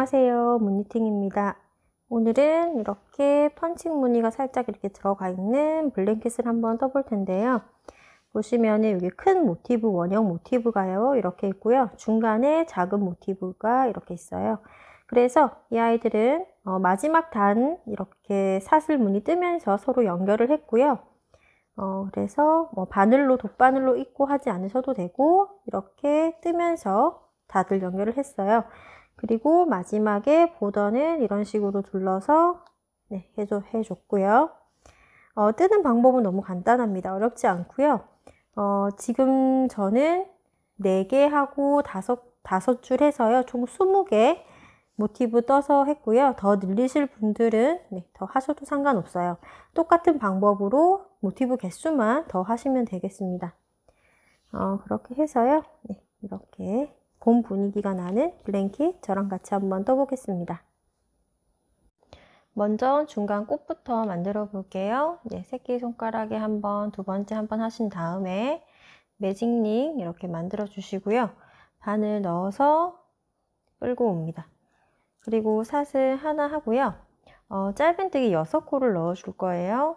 안녕하세요 문니팅입니다 오늘은 이렇게 펀칭 무늬가 살짝 이렇게 들어가 있는 블랭킷을 한번 떠볼 텐데요 보시면은 여기 큰 모티브 원형 모티브가요 이렇게 있고요 중간에 작은 모티브가 이렇게 있어요 그래서 이 아이들은 어, 마지막 단 이렇게 사슬 무늬 뜨면서 서로 연결을 했고요 어, 그래서 뭐 바늘로 돗바늘로 입고 하지 않으셔도 되고 이렇게 뜨면서 다들 연결을 했어요 그리고 마지막에 보더는 이런 식으로 둘러서 네, 해줘, 해줬고요. 어, 뜨는 방법은 너무 간단합니다. 어렵지 않고요. 어, 지금 저는 4개 하고 5, 5줄 해서요. 총 20개 모티브 떠서 했고요. 더 늘리실 분들은 네, 더 하셔도 상관없어요. 똑같은 방법으로 모티브 개수만 더 하시면 되겠습니다. 어, 그렇게 해서요. 네, 이렇게 봄 분위기가 나는 블랭킷 저랑 같이 한번 떠보겠습니다. 먼저 중간 꽃부터 만들어 볼게요. 네, 새끼손가락에 한번, 두 번째 한번 하신 다음에 매직링 이렇게 만들어 주시고요. 바늘 넣어서 끌고 옵니다. 그리고 사슬 하나 하고요. 어, 짧은뜨기 6코를 넣어 줄 거예요.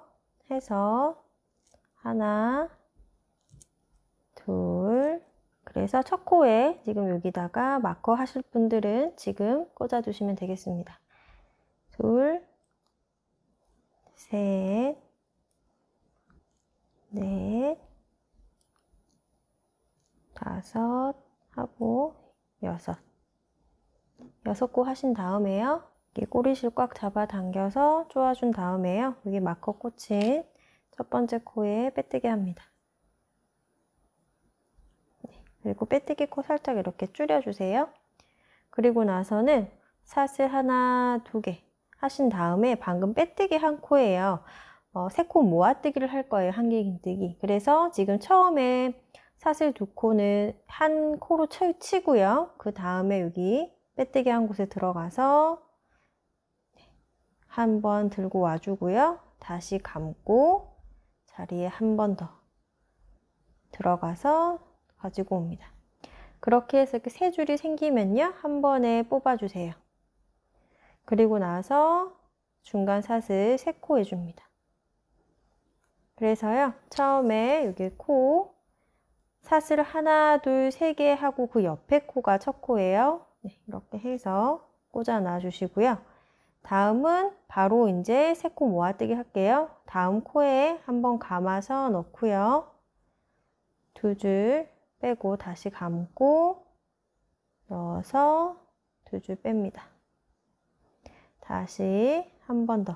해서 하나, 그래서 첫 코에 지금 여기다가 마커 하실 분들은 지금 꽂아주시면 되겠습니다. 둘, 셋, 넷, 다섯 하고 여섯 여섯 코 하신 다음에요. 이렇게 꼬리실 꽉 잡아당겨서 쪼아준 다음에요. 여기 마커 꽂힌 첫 번째 코에 빼뜨기 합니다. 그리고 빼뜨기 코 살짝 이렇게 줄여주세요. 그리고 나서는 사슬 하나, 두 개 하신 다음에 방금 빼뜨기 한 코예요. 어, 세 코 모아뜨기를 할 거예요. 한길긴뜨기. 그래서 지금 처음에 사슬 두 코는 한 코로 치고요. 그 다음에 여기 빼뜨기 한 곳에 들어가서 한 번 들고 와주고요. 다시 감고 자리에 한 번 더 들어가서 가지고 옵니다. 그렇게 해서 이렇게 세 줄이 생기면요. 한 번에 뽑아주세요. 그리고 나서 중간 사슬 세 코 해줍니다. 그래서요. 처음에 여기 코 사슬 하나, 둘, 세 개 하고 그 옆에 코가 첫 코예요. 네, 이렇게 해서 꽂아 놔주시고요. 다음은 바로 이제 세 코 모아뜨기 할게요. 다음 코에 한번 감아서 넣고요. 두 줄, 빼고 다시 감고 넣어서 두 줄 뺍니다. 다시 한 번 더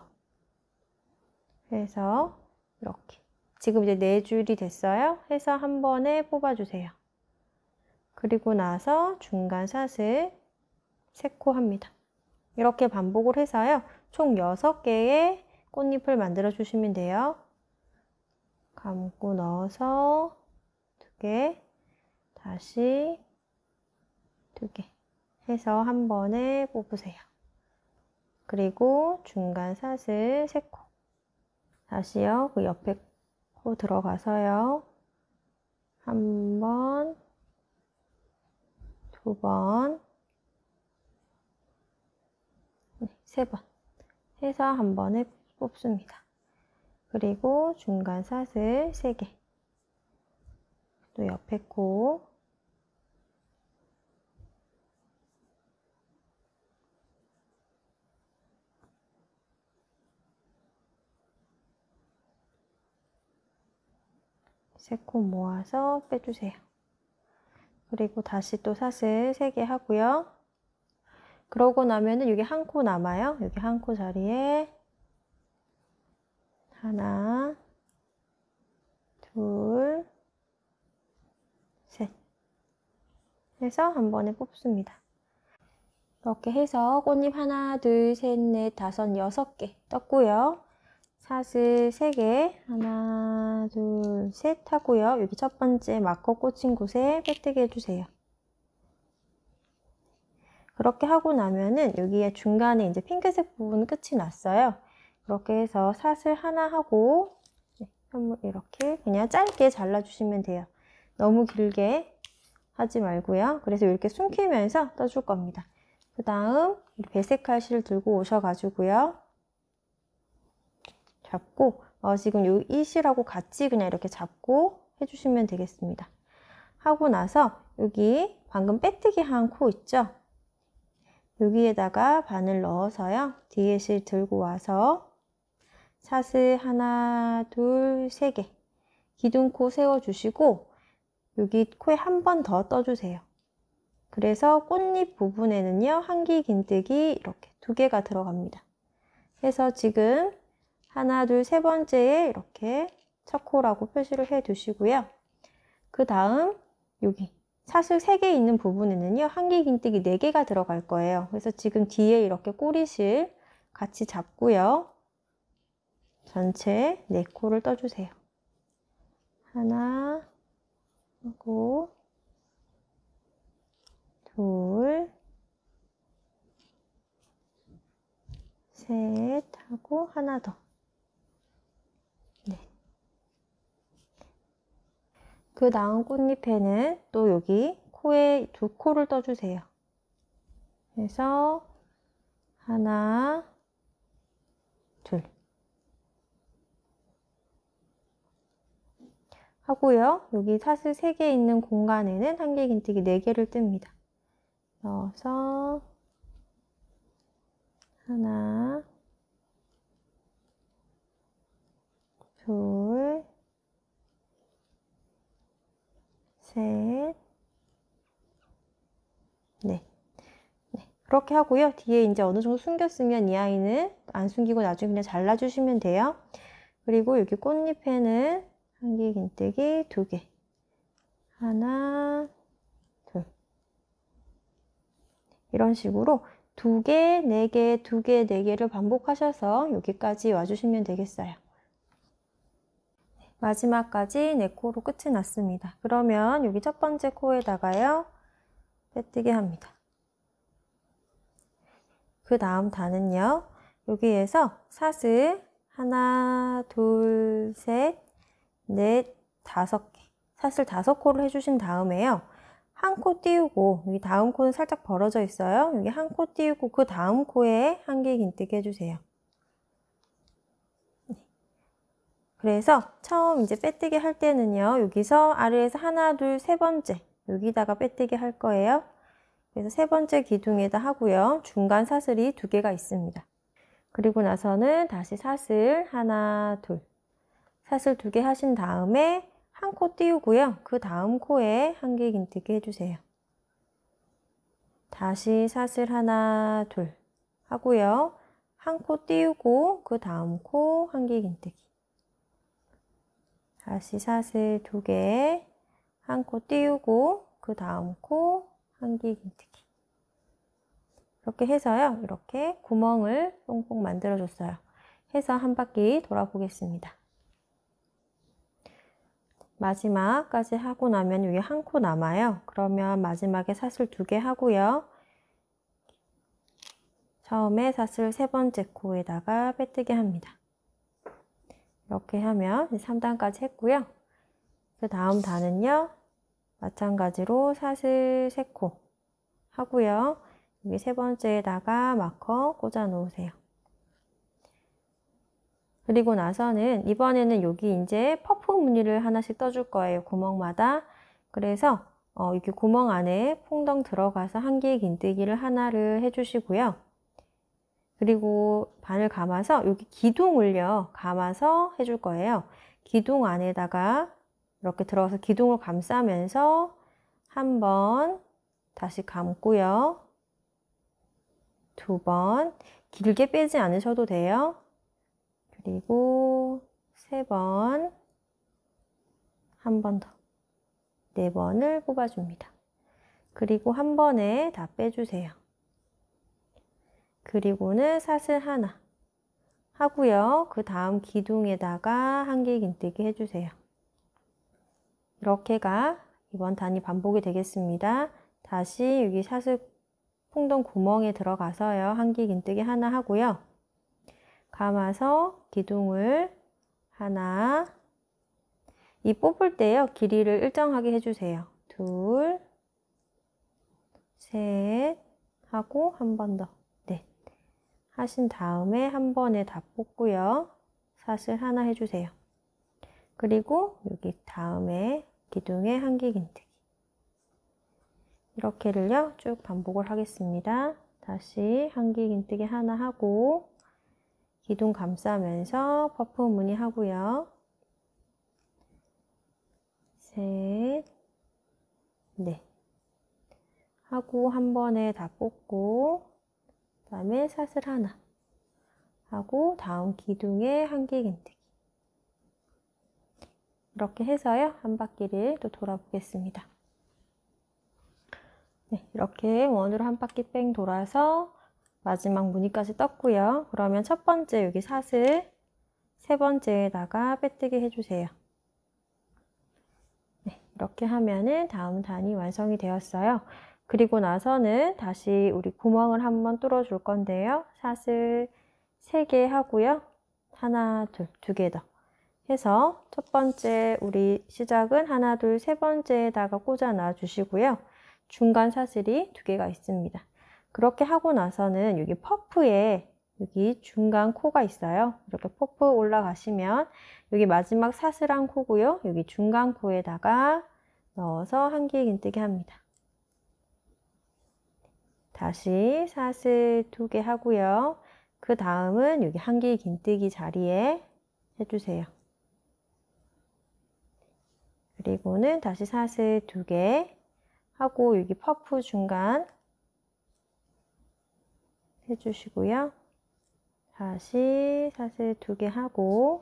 해서 이렇게 지금 이제 네 줄이 됐어요. 해서 한 번에 뽑아주세요. 그리고 나서 중간 샷을 세코 합니다. 이렇게 반복을 해서요. 총 6개의 꽃잎을 만들어 주시면 돼요. 감고 넣어서 두개 다시 두 개 해서 한 번에 뽑으세요. 그리고 중간 사슬 세 코. 다시요. 그 옆에 코 들어가서요. 한 번, 두 번, 네, 세 번. 해서 한 번에 뽑습니다. 그리고 중간 사슬 3개. 또 옆에 코 3코 모아서 빼주세요. 그리고 다시 또 사슬 3개 하고요. 그러고 나면은 여기 한 코 남아요. 여기 한 코 자리에 하나, 둘, 셋 해서 한 번에 뽑습니다. 이렇게 해서 꽃잎 하나, 둘, 셋, 넷, 다섯, 여섯 개 떴고요. 샷을 3개 하나 둘 셋 하고요 여기 첫 번째 마커 꽂힌 곳에 빼뜨기 해주세요 그렇게 하고 나면은 여기에 중간에 이제 핑크색 부분 끝이 났어요 그렇게 해서 샷을 하나 하고 네, 이렇게 그냥 짧게 잘라주시면 돼요 너무 길게 하지 말고요 그래서 이렇게 숨기면서 떠줄 겁니다 그 다음 배색 칼실 들고 오셔가지고요 잡고 어, 지금 요 이시라고 같이 그냥 이렇게 잡고 해주시면 되겠습니다. 하고 나서 여기 방금 빼뜨기 한 코 있죠? 여기에다가 바늘 넣어서요. 뒤에 실 들고 와서 사슬 하나, 둘, 세 개. 기둥코 세워주시고 여기 코에 한 번 더 떠주세요. 그래서 꽃잎 부분에는요. 한기 긴뜨기 이렇게 두 개가 들어갑니다. 해서 지금 하나, 둘, 세 번째에 이렇게 첫코라고 표시를 해 두시고요. 그 다음 여기 사슬 3개 있는 부분에는요. 한길 긴뜨기 4개가 들어갈 거예요. 그래서 지금 뒤에 이렇게 꼬리실 같이 잡고요. 전체 4코를 떠주세요. 하나 하고 둘셋 하고 하나 더그 나온 꽃잎에는 또 여기 코에 두 코를 떠주세요. 그래서 하나, 둘 하고요. 여기 사슬 3개 있는 공간에는 한개 긴뜨기 4개를 뜹니다. 넣어서 하나, 둘 셋, 네. 네. 그렇게 하고요. 뒤에 이제 어느 정도 숨겼으면 이 아이는 안 숨기고 나중에 그냥 잘라주시면 돼요. 그리고 여기 꽃잎에는 한개 긴뜨기 두 개. 하나, 둘. 이런 식으로 두 개, 네 개, 두 개, 네 개를 반복하셔서 여기까지 와주시면 되겠어요. 마지막까지 4코로 끝이 났습니다. 그러면 여기 첫 번째 코에다가요. 빼뜨기 합니다. 그 다음 단은요. 여기에서 사슬 하나, 둘, 셋, 넷, 다섯 개 사슬 다섯 코를 해주신 다음에요. 한 코 띄우고 여기 다음 코는 살짝 벌어져 있어요. 여기 한 코 띄우고 그 다음 코에 한개 긴뜨기 해주세요. 그래서 처음 이제 빼뜨기 할 때는요. 여기서 아래에서 하나, 둘, 세 번째 여기다가 빼뜨기 할 거예요. 그래서 세 번째 기둥에다 하고요. 중간 사슬이 두 개가 있습니다. 그리고 나서는 다시 사슬 하나, 둘 사슬 두 개 하신 다음에 한 코 띄우고요. 그 다음 코에 한개 긴뜨기 해주세요. 다시 사슬 하나, 둘 하고요. 한 코 띄우고 그 다음 코한개 긴뜨기 다시 사슬 두 개, 한 코 띄우고 그 다음 코 한기 긴뜨기 이렇게 해서요. 이렇게 구멍을 뽕뽕 만들어줬어요. 해서 한 바퀴 돌아보겠습니다. 마지막까지 하고 나면 위에 한코 남아요. 그러면 마지막에 사슬 두 개 하고요. 처음에 사슬 세 번째 코에다가 빼뜨기 합니다. 이렇게 하면 3단까지 했고요. 그 다음 단은요. 마찬가지로 사슬 3코 하고요. 여기 세 번째에다가 마커 꽂아 놓으세요. 그리고 나서는 이번에는 여기 이제 퍼프 무늬를 하나씩 떠줄 거예요. 구멍마다. 그래서 어, 이렇게 구멍 안에 퐁덩 들어가서 한 개의 긴뜨기를 하나를 해주시고요. 그리고 반을 감아서 여기 기둥 올려 감아서 해줄 거예요. 기둥 안에다가 이렇게 들어가서 기둥을 감싸면서 한 번 다시 감고요. 두 번 길게 빼지 않으셔도 돼요. 그리고 세 번 한 번 더. 네 번을 뽑아줍니다. 그리고 한 번에 다 빼주세요. 그리고는 사슬 하나 하고요. 그 다음 기둥에다가 한개 긴뜨기 해주세요. 이렇게가 이번 단이 반복이 되겠습니다. 다시 여기 사슬 풍덩 구멍에 들어가서요. 한개 긴뜨기 하나 하고요. 감아서 기둥을 하나 이 뽑을 때요. 길이를 일정하게 해주세요. 둘, 셋 하고 한 번 더. 하신 다음에 한 번에 다 뽑고요. 사슬 하나 해주세요. 그리고 여기 다음에 기둥에 한길긴뜨기 이렇게를요 쭉 반복을 하겠습니다. 다시 한길긴뜨기 하나 하고 기둥 감싸면서 퍼프 무늬 하고요. 셋, 넷 하고 한 번에 다 뽑고 그 다음에 사슬 하나 하고 다음 기둥에 한개 긴뜨기 이렇게 해서요 한 바퀴를 또 돌아보겠습니다 네, 이렇게 원으로 한 바퀴 뺑 돌아서 마지막 무늬까지 떴고요 그러면 첫 번째 여기 사슬 세 번째에다가 빼뜨기 해주세요 네, 이렇게 하면은 다음 단이 완성이 되었어요 그리고 나서는 다시 우리 구멍을 한번 뚫어 줄 건데요. 샷을 3개 하고요. 하나, 둘, 두 개 더. 해서 첫 번째 우리 시작은 하나, 둘, 세 번째에다가 꽂아 놔 주시고요. 중간 사슬이 두 개가 있습니다. 그렇게 하고 나서는 여기 퍼프에 여기 중간 코가 있어요. 이렇게 퍼프 올라가시면 여기 마지막 사슬한 코고요. 여기 중간 코에다가 넣어서 한길 긴뜨기 합니다. 다시 사슬 두 개 하고요. 그 다음은 여기 한길 긴뜨기 자리에 해주세요. 그리고는 다시 사슬 두 개 하고 여기 퍼프 중간 해주시고요. 다시 사슬 두 개 하고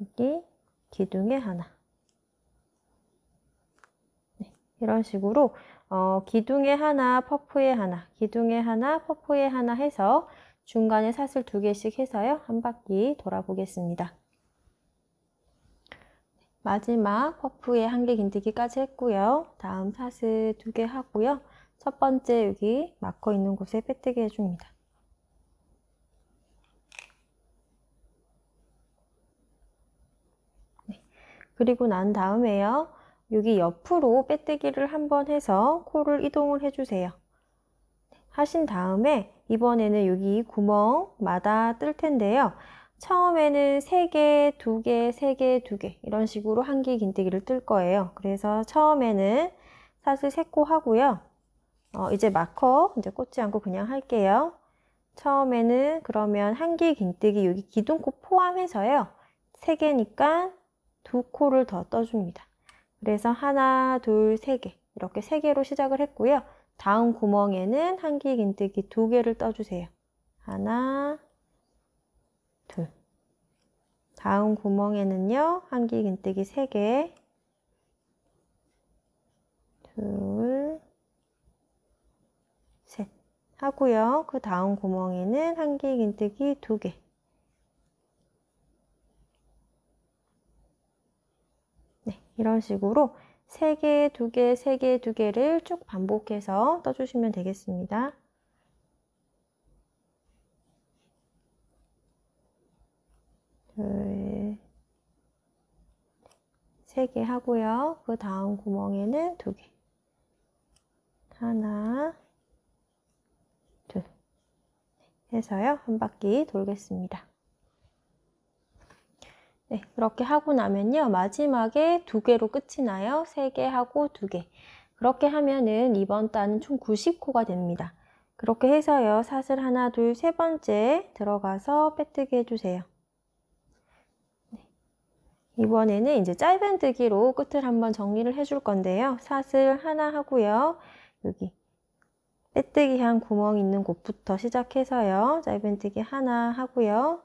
여기 기둥에 하나 네, 이런 식으로 어, 기둥에 하나, 퍼프에 하나, 기둥에 하나, 퍼프에 하나 해서 중간에 사슬 두 개씩 해서요. 한 바퀴 돌아보겠습니다. 마지막 퍼프에 한 개 긴뜨기까지 했고요. 다음 사슬 두 개 하고요. 첫 번째 여기 막고 있는 곳에 빼뜨기 해줍니다. 네. 그리고 난 다음에요. 여기 옆으로 빼뜨기를 한번 해서 코를 이동을 해주세요. 하신 다음에 이번에는 여기 구멍마다 뜰 텐데요. 처음에는 3개, 2개, 3개, 2개 이런 식으로 한개 긴뜨기를 뜰 거예요. 그래서 처음에는 사슬 3코 하고요. 어, 이제 마커 이제 꽂지 않고 그냥 할게요. 처음에는 그러면 한개 긴뜨기 여기 기둥코 포함해서요. 3개니까 2코를 더 떠줍니다. 그래서 하나, 둘, 세 개. 이렇게 세 개로 시작을 했고요. 다음 구멍에는 한기 긴뜨기 두 개를 떠주세요. 하나, 둘. 다음 구멍에는요, 한기 긴뜨기 세 개. 둘, 셋. 하고요. 그 다음 구멍에는 한기 긴뜨기 두 개. 이런 식으로 3개, 2개, 3개, 2개를 쭉 반복해서 떠주시면 되겠습니다. 둘, 3개 하고요. 그 다음 구멍에는 2개. 하나, 둘 해서요. 한 바퀴 돌겠습니다. 네, 그렇게 하고 나면요. 마지막에 두 개로 끝이 나요. 세 개 하고 두 개. 그렇게 하면은 이번 단은 총 90코가 됩니다. 그렇게 해서요. 사슬 하나, 둘, 세 번째 들어가서 빼뜨기 해주세요. 네. 이번에는 이제 짧은뜨기로 끝을 한번 정리를 해줄 건데요. 사슬 하나 하고요. 여기 빼뜨기 한 구멍 있는 곳부터 시작해서요. 짧은뜨기 하나 하고요.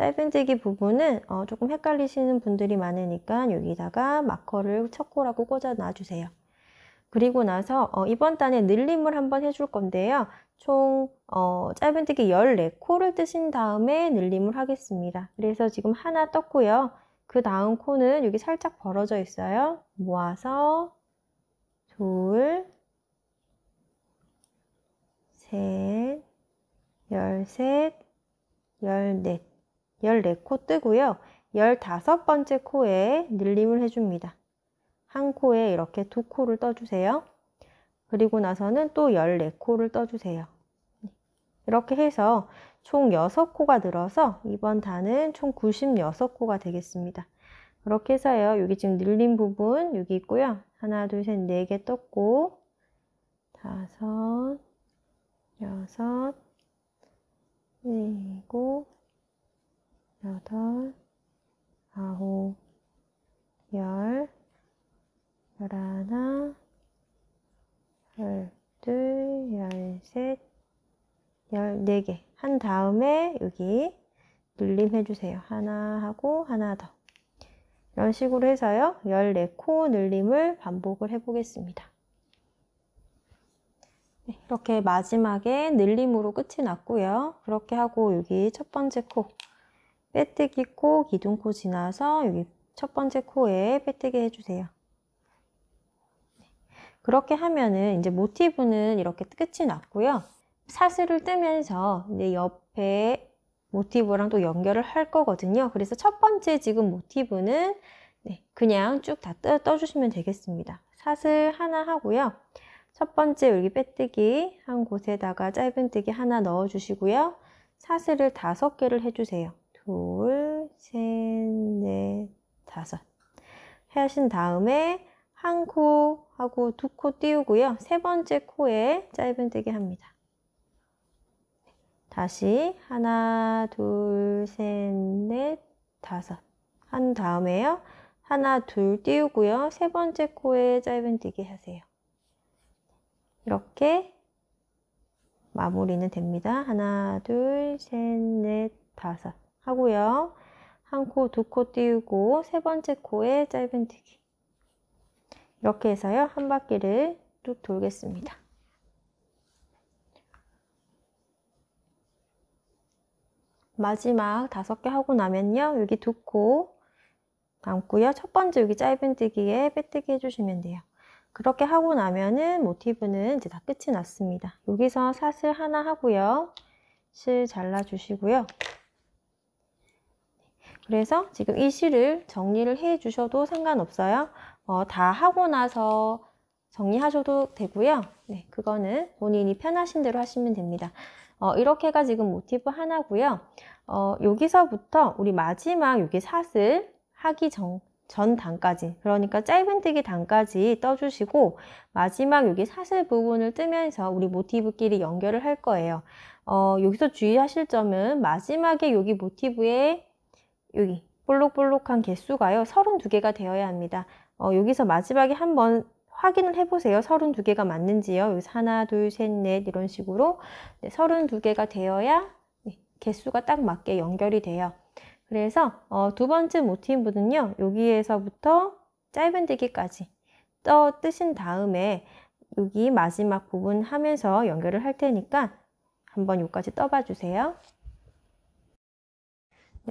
짧은뜨기 부분은 어, 조금 헷갈리시는 분들이 많으니까 여기다가 마커를 첫코라고 꽂아 놔주세요. 그리고 나서 어, 이번 단에 늘림을 한번 해줄 건데요. 총 어, 짧은뜨기 14코를 뜨신 다음에 늘림을 하겠습니다. 그래서 지금 하나 떴고요. 그 다음 코는 여기 살짝 벌어져 있어요. 모아서 둘, 셋, 열셋, 열넷 14코 뜨고요. 15번째 코에 늘림을 해줍니다. 한 코에 이렇게 두 코를 떠주세요. 그리고 나서는 또 14코를 떠주세요. 이렇게 해서 총 6코가 늘어서 이번 단은 총 96코가 되겠습니다. 이렇게 해서요. 여기 지금 늘린 부분 여기 있고요. 하나, 둘, 셋, 네 개 떴고 다섯, 여섯, 일곱, 여덟, 아홉, 열, 열하나, 열둘, 열셋, 열 네 개. 한 다음에 여기 눌림 해주세요. 하나 하고 하나 더. 이런 식으로 해서요. 열 네 코 눌림을 반복을 해보겠습니다. 네, 이렇게 마지막에 늘림으로 끝이 났고요. 그렇게 하고 여기 첫 번째 코 빼뜨기 코, 기둥코 지나서 여기 첫 번째 코에 빼뜨기 해주세요. 그렇게 하면은 이제 모티브는 이렇게 끝이 났고요. 사슬을 뜨면서 이제 옆에 모티브랑 또 연결을 할 거거든요. 그래서 첫 번째 지금 모티브는 네, 그냥 쭉 다 떠주시면 되겠습니다. 사슬 하나 하고요. 첫 번째 여기 빼뜨기 한 곳에다가 짧은뜨기 하나 넣어주시고요. 사슬을 다섯 개를 해주세요. 둘, 셋, 넷, 다섯. 하신 다음에 한 코 하고 두 코 띄우고요. 세 번째 코에 짧은뜨기 합니다. 다시 하나, 둘, 셋, 넷, 다섯. 한 다음에요. 하나, 둘 띄우고요. 세 번째 코에 짧은뜨기 하세요. 이렇게 마무리는 됩니다. 하나, 둘, 셋, 넷, 다섯. 하고요. 한 코, 두 코 띄우고 세 번째 코에 짧은뜨기. 이렇게 해서요. 한 바퀴를 쭉 돌겠습니다. 마지막 다섯 개 하고 나면요. 여기 두 코 남고요. 첫 번째 여기 짧은뜨기에 빼뜨기 해주시면 돼요. 그렇게 하고 나면은 모티브는 이제 다 끝이 났습니다. 여기서 사슬 하나 하고요. 실 잘라주시고요. 그래서 지금 이 실을 정리를 해 주셔도 상관없어요. 어, 다 하고 나서 정리하셔도 되고요. 네, 그거는 본인이 편하신 대로 하시면 됩니다. 어, 이렇게가 지금 모티브 하나고요. 어, 여기서부터 우리 마지막 여기 사슬 하기 전, 전 단까지 그러니까 짧은뜨기 단까지 떠주시고 마지막 여기 사슬 부분을 뜨면서 우리 모티브끼리 연결을 할 거예요. 어, 여기서 주의하실 점은 마지막에 여기 모티브에 여기 볼록볼록한 개수가요. 32개가 되어야 합니다. 어, 여기서 마지막에 한번 확인을 해보세요. 32개가 맞는지요. 여기서 하나, 둘, 셋, 넷 이런 식으로 네, 32개가 되어야 네, 개수가 딱 맞게 연결이 돼요. 그래서 어, 두 번째 모티브는요. 여기에서부터 짧은 대기까지 떠 뜨신 다음에 여기 마지막 부분 하면서 연결을 할 테니까 한번 여기까지 떠봐 주세요.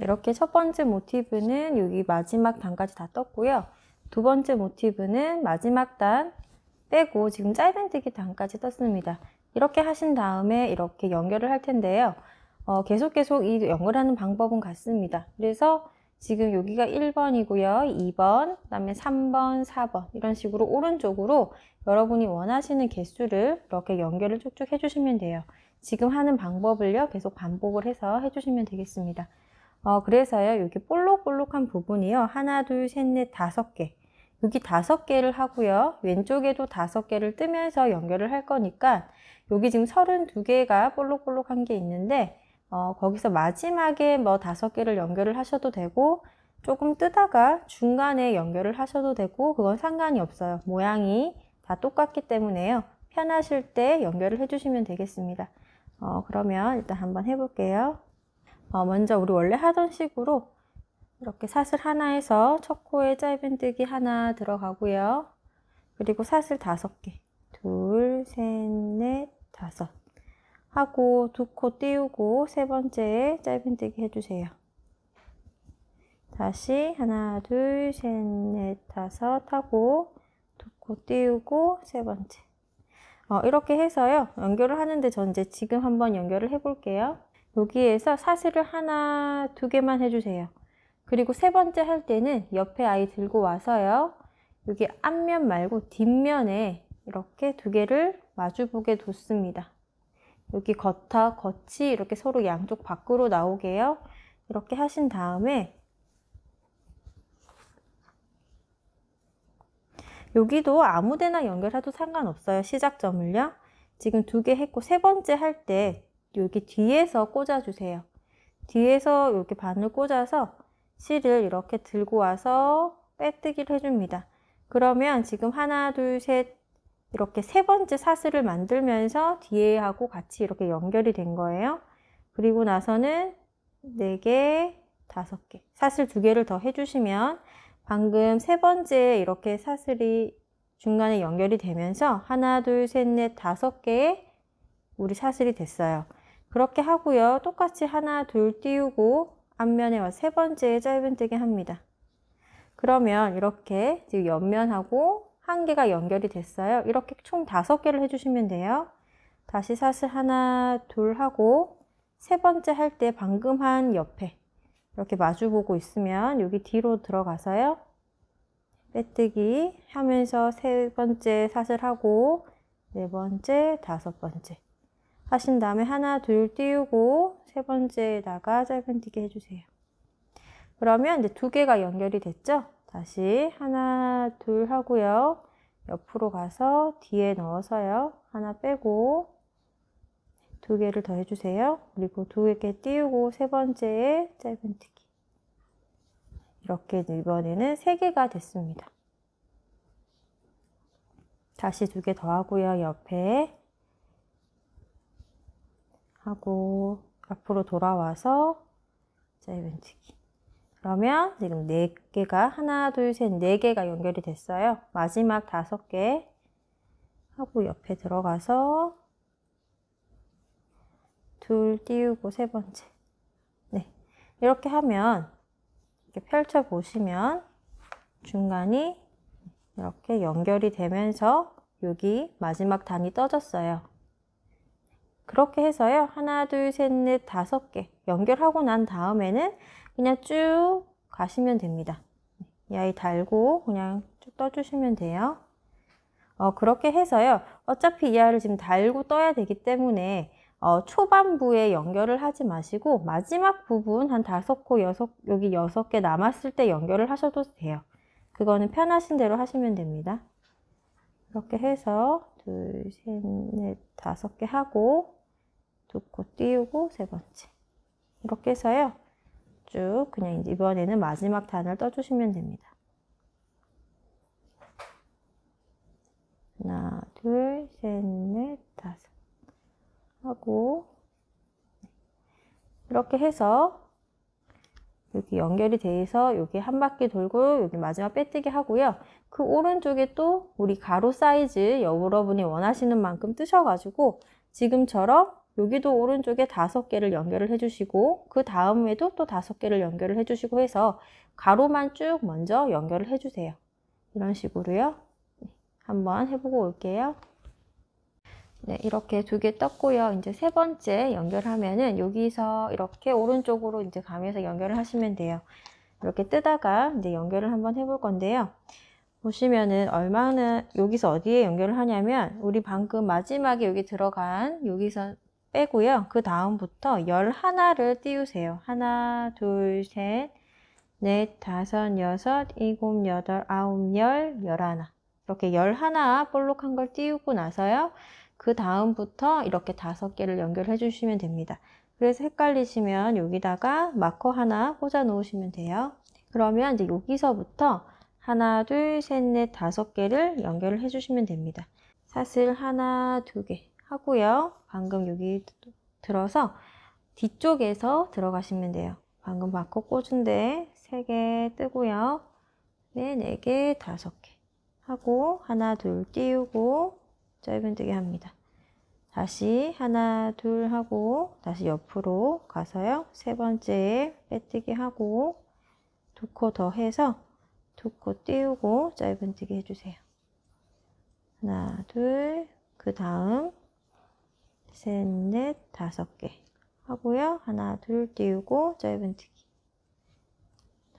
네, 이렇게 첫 번째 모티브는 여기 마지막 단까지 다 떴고요. 두 번째 모티브는 마지막 단 빼고 지금 짧은뜨기 단까지 떴습니다. 이렇게 하신 다음에 이렇게 연결을 할 텐데요. 어, 계속 계속 이 연결하는 방법은 같습니다. 그래서 지금 여기가 1번이고요. 2번, 그 다음에 3번, 4번 이런 식으로 오른쪽으로 여러분이 원하시는 개수를 이렇게 연결을 쭉쭉 해주시면 돼요. 지금 하는 방법을요. 계속 반복을 해서 해주시면 되겠습니다. 어, 그래서요, 여기 볼록볼록한 부분이요. 하나, 둘, 셋, 넷, 다섯 개. 여기 다섯 개를 하고요. 왼쪽에도 다섯 개를 뜨면서 연결을 할 거니까 여기 지금 32개가 볼록볼록한 게 있는데 어, 거기서 마지막에 뭐 다섯 개를 연결을 하셔도 되고 조금 뜨다가 중간에 연결을 하셔도 되고 그건 상관이 없어요. 모양이 다 똑같기 때문에요. 편하실 때 연결을 해주시면 되겠습니다. 어, 그러면 일단 한번 해볼게요. 어, 먼저 우리 원래 하던 식으로 이렇게 사슬 하나 에서첫 코에 짧은뜨기 하나 들어가고요. 그리고 사슬 다섯 개 둘, 셋, 넷, 다섯 하고 두 코 띄우고 세 번째 에 짧은뜨기 해주세요. 다시 하나, 둘, 셋, 넷, 다섯 하고 두 코 띄우고 세 번째 어, 이렇게 해서요. 연결을 하는데 전 이제 지금 한번 연결을 해볼게요. 여기에서 사슬을 하나, 두 개만 해주세요. 그리고 세 번째 할 때는 옆에 아이 들고 와서요. 여기 앞면 말고 뒷면에 이렇게 두 개를 마주보게 뒀습니다. 여기 겉하, 겉이 이렇게 서로 양쪽 밖으로 나오게요. 이렇게 하신 다음에 여기도 아무데나 연결해도 상관없어요. 시작점을요. 지금 두 개 했고 세 번째 할때 여기 뒤에서 꽂아주세요. 뒤에서 이렇게 바늘 꽂아서 실을 이렇게 들고 와서 빼뜨기를 해줍니다. 그러면 지금 하나, 둘, 셋 이렇게 세 번째 사슬을 만들면서 뒤에 하고 같이 이렇게 연결이 된 거예요. 그리고 나서는 네 개, 다섯 개 사슬 두 개를 더 해주시면 방금 세 번째 이렇게 사슬이 중간에 연결이 되면서 하나, 둘, 셋, 넷, 다섯 개의 우리 사슬이 됐어요. 그렇게 하고요. 똑같이 하나, 둘 띄우고 앞면에 와 세 번째 짧은뜨기 합니다. 그러면 이렇게 지금 옆면하고 한 개가 연결이 됐어요. 이렇게 총 다섯 개를 해주시면 돼요. 다시 사슬 하나, 둘 하고 세 번째 할 때 방금 한 옆에 이렇게 마주 보고 있으면 여기 뒤로 들어가서요. 빼뜨기 하면서 세 번째 사슬 하고 네 번째, 다섯 번째 하신 다음에 하나 둘 띄우고 세 번째에다가 짧은뛰기 해주세요. 그러면 이제 두 개가 연결이 됐죠? 다시 하나 둘 하고요. 옆으로 가서 뒤에 넣어서요. 하나 빼고 두 개를 더 해주세요. 그리고 두 개 띄우고 세 번째에 짧은뛰기. 이렇게 이번에는 세 개가 됐습니다. 다시 두 개 더 하고요. 옆에 하고 앞으로 돌아와서 자유변치기 그러면 지금 4개가 하나 둘셋 4개가 연결이 됐어요 마지막 다섯 개 하고 옆에 들어가서 둘 띄우고 세 번째 네 이렇게 하면 이렇게 펼쳐 보시면 중간이 이렇게 연결이 되면서 여기 마지막 단이 떠졌어요 그렇게 해서요. 하나, 둘, 셋, 넷, 다섯 개 연결하고 난 다음에는 그냥 쭉 가시면 됩니다. 이 아이 달고 그냥 쭉 떠주시면 돼요. 어, 그렇게 해서요. 어차피 이 아이를 지금 달고 떠야 되기 때문에 어, 초반부에 연결을 하지 마시고 마지막 부분 한 다섯 코 여섯 여기 여섯 개 남았을 때 연결을 하셔도 돼요. 그거는 편하신 대로 하시면 됩니다. 이렇게 해서 둘, 셋, 넷, 다섯 개 하고 두코 띄우고 세 번째 이렇게 해서요 쭉 그냥 이제 이번에는 마지막 단을 떠주시면 됩니다 하나 둘셋넷 다섯 하고 네. 이렇게 해서 여기 연결이 돼서 여기 한 바퀴 돌고 여기 마지막 빼뜨기 하고요. 그 오른쪽에 또 우리 가로 사이즈 여러분이 원하시는 만큼 뜨셔가지고 지금처럼 여기도 오른쪽에 다섯 개를 연결을 해주시고 그 다음에도 또 다섯 개를 연결을 해주시고 해서 가로만 쭉 먼저 연결을 해주세요. 이런 식으로요. 네, 한번 해보고 올게요. 네, 이렇게 두 개 떴고요. 이제 세 번째 연결하면은 여기서 이렇게 오른쪽으로 이제 가면서 연결을 하시면 돼요. 이렇게 뜨다가 이제 연결을 한번 해볼 건데요. 보시면은 얼마나 여기서 어디에 연결을 하냐면 우리 방금 마지막에 여기 들어간 여기서 빼고요. 그 다음부터 1 1나를 띄우세요. 하나, 둘, 셋, 넷, 다섯, 여섯, 일곱, 여덟, 아홉, 열, 열하나. 이렇게 11 볼록한 걸 띄우고 나서요. 그 다음부터 이렇게 다섯 개를 연결해 주시면 됩니다. 그래서 헷갈리시면 여기다가 마커 하나 꽂아 놓으시면 돼요. 그러면 이제 여기서부터 하나, 둘, 셋, 넷, 다섯 개를 연결을 해주시면 됩니다. 사슬 하나, 두 개, 하고요. 방금 여기 들어서 뒤쪽에서 들어가시면 돼요. 방금 바꿔 꽂은 데 3개 뜨고요. 네, 4개, 5개 하고 하나, 둘 띄우고 짧은뜨기 합니다. 다시 하나, 둘 하고 다시 옆으로 가서요. 세 번째 빼뜨기 하고 두 코 더 해서 두 코 띄우고 짧은뜨기 해주세요. 하나, 둘, 그 다음 셋, 넷, 다섯 개 하고요. 하나, 둘 띄우고 짧은뜨기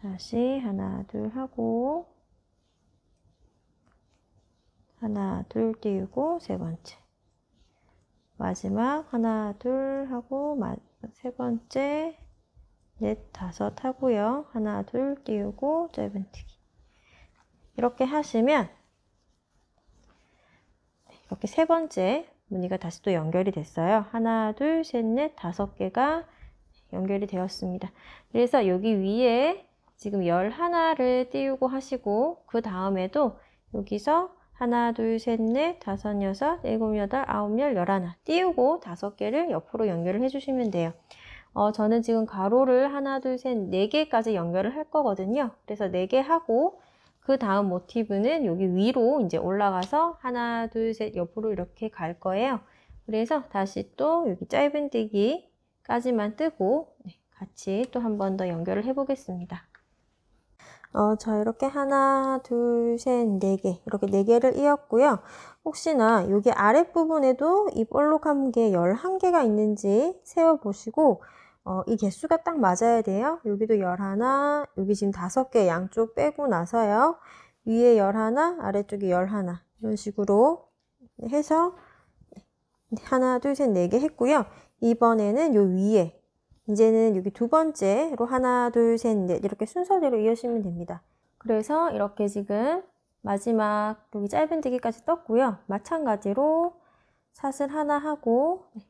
다시 하나, 둘 하고 하나, 둘 띄우고 세 번째 마지막 하나, 둘 하고 마, 세 번째 넷, 다섯 하고요. 하나, 둘 띄우고 짧은뜨기 이렇게 하시면 이렇게 세 번째 무늬가 다시 또 연결이 됐어요. 하나, 둘, 셋, 넷, 다섯 개가 연결이 되었습니다. 그래서 여기 위에 지금 열 하나를 띄우고 하시고 그 다음에도 여기서 하나, 둘, 셋, 넷, 다섯, 여섯, 일곱, 여덟, 아홉, 열, 열하나 띄우고 다섯 개를 옆으로 연결을 해주시면 돼요. 어, 저는 지금 가로를 하나, 둘, 셋, 네 개까지 연결을 할 거거든요. 그래서 네 개 하고 그 다음 모티브는 여기 위로 이제 올라가서 하나, 둘, 셋 옆으로 이렇게 갈 거예요. 그래서 다시 또 여기 짧은뜨기까지만 뜨고 네, 같이 또 한 번 더 연결을 해보겠습니다. 어, 저 이렇게 하나, 둘, 셋, 네 개. 이렇게 네 개를 이었고요. 혹시나 여기 아랫부분에도 이 볼록한 게 11개가 있는지 세어보시고, 어, 이 개수가 딱 맞아야 돼요. 여기도 11, 여기 지금 5개 양쪽 빼고 나서요. 위에 11, 아래쪽에 11 이런 식으로 해서 하나, 둘, 셋, 네 개 했고요. 이번에는 요 위에 이제는 여기 두 번째로 하나, 둘, 셋, 넷 이렇게 순서대로 이어시면 됩니다. 그래서 이렇게 지금 마지막 여기 짧은뜨기까지 떴고요. 마찬가지로 사슬 하나 하고 네,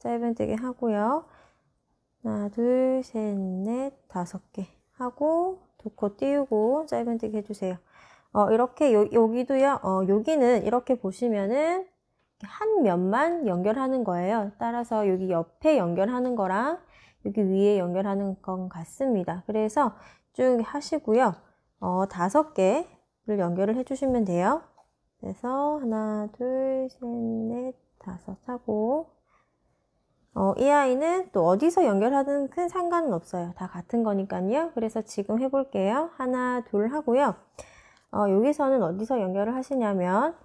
짧은뜨기 하고요. 하나, 둘, 셋, 넷, 다섯 개 하고 두 코 띄우고 짧은뜨기 해주세요. 어, 이렇게 요, 여기도요. 어, 여기는 이렇게 보시면은 한 면만 연결하는 거예요. 따라서 여기 옆에 연결하는 거랑 여기 위에 연결하는 건 같습니다. 그래서 쭉 하시고요. 어, 다섯 개를 연결을 해주시면 돼요. 그래서 하나, 둘, 셋, 넷, 다섯 하고 어, 이 아이는 또 어디서 연결하든 큰 상관은 없어요. 다 같은 거니까요. 그래서 지금 해볼게요. 하나, 둘 하고요. 어, 여기서는 어디서 연결을 하시냐면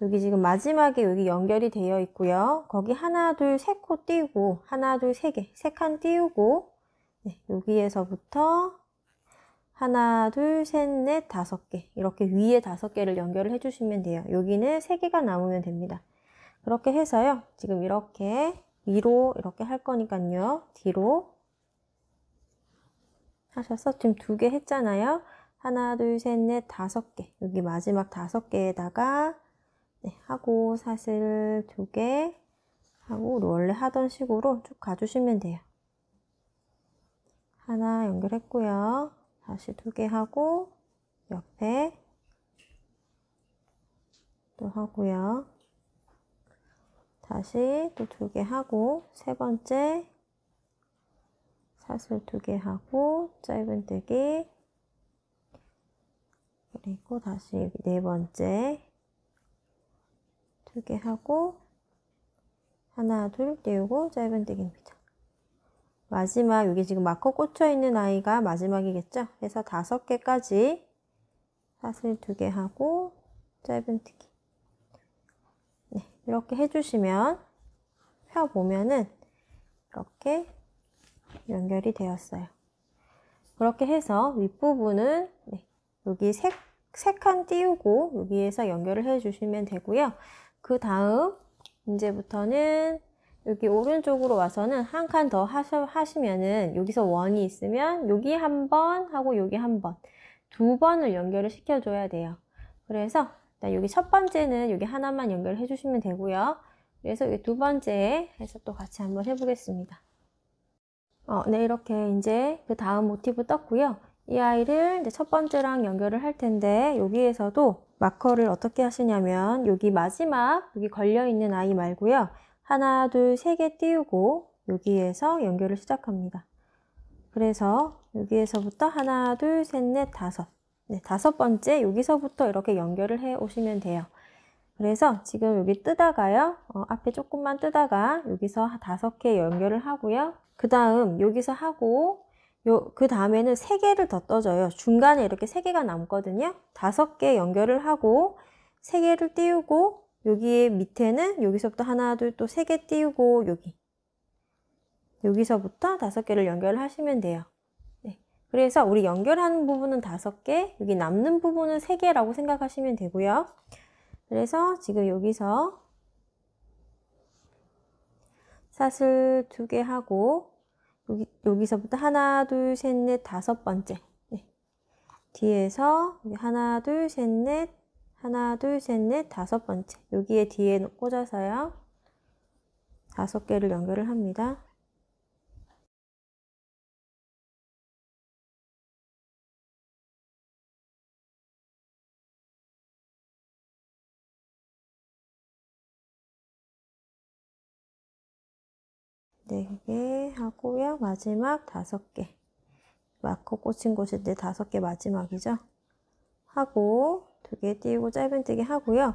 여기 지금 마지막에 여기 연결이 되어 있고요. 거기 하나, 둘, 세 코 띄우고 하나, 둘, 세 개, 세 칸 띄우고 네, 여기에서부터 하나, 둘, 셋, 넷, 다섯 개 이렇게 위에 다섯 개를 연결을 해주시면 돼요. 여기는 세 개가 남으면 됩니다. 그렇게 해서요. 지금 이렇게 위로 이렇게 할 거니까요. 뒤로 하셔서 지금 두 개 했잖아요. 하나, 둘, 셋, 넷, 다섯 개. 여기 마지막 다섯 개에다가 네, 하고 사슬 두 개 하고 원래 하던 식으로 쭉 가주시면 돼요. 하나 연결했고요. 다시 두 개 하고 옆에 또 하고요. 다시 또 두 개 하고 세 번째 사슬 두 개 하고 짧은뜨기 그리고 다시 여기 네 번째 두 개 하고 하나 둘 띄우고 짧은뜨기입니다. 마지막 여기 지금 마커 꽂혀 있는 아이가 마지막이겠죠? 그래서 다섯 개까지 사슬 두 개 하고 짧은뜨기 이렇게 해주시면 펴보면은 이렇게 연결이 되었어요. 그렇게 해서 윗부분은 네, 여기 색, 색칸 띄우고 여기에서 연결을 해주시면 되고요. 그 다음 이제부터는 여기 오른쪽으로 와서는 한 칸 더 하시면은 여기서 원이 있으면 여기 한 번 하고 여기 한 번 두 번을 연결을 시켜줘야 돼요. 그래서 여기 첫 번째는 여기 하나만 연결해 주시면 되고요. 그래서 여기 두 번째 해서 또 같이 한번 해보겠습니다. 어, 네, 이렇게 이제 그 다음 모티브 떴고요. 이 아이를 이제 첫 번째랑 연결을 할 텐데 여기에서도 마커를 어떻게 하시냐면 여기 마지막 여기 걸려있는 아이 말고요. 하나, 둘, 세 개 띄우고 여기에서 연결을 시작합니다. 그래서 여기에서부터 하나, 둘, 셋, 넷, 다섯 네, 다섯 번째 여기서부터 이렇게 연결을 해 오시면 돼요. 그래서 지금 여기 뜨다가요. 어, 앞에 조금만 뜨다가 여기서 다섯 개 연결을 하고요. 그 다음 여기서 하고 그 다음에는 세 개를 더 떠줘요. 중간에 이렇게 세 개가 남거든요. 다섯 개 연결을 하고 세 개를 띄우고 여기 밑에는 여기서부터 하나 둘 또 세 개 띄우고 여기 여기서부터 다섯 개를 연결하시면 돼요. 그래서 우리 연결하는 부분은 다섯 개 여기 남는 부분은 세개라고 생각하시면 되고요. 그래서 지금 여기서 사슬 두 개 하고 여기, 여기서부터 하나 둘셋넷 다섯 번째 네. 뒤에서 하나 둘셋넷 하나 둘셋넷 다섯 번째 여기에 뒤에 꽂아서요 다섯 개를 연결을 합니다. 네개 하고요. 마지막 다섯 개. 마커 꽂힌 곳인데 다섯 개 마지막이죠. 하고 두 개 띄우고 짧은뜨기 하고요.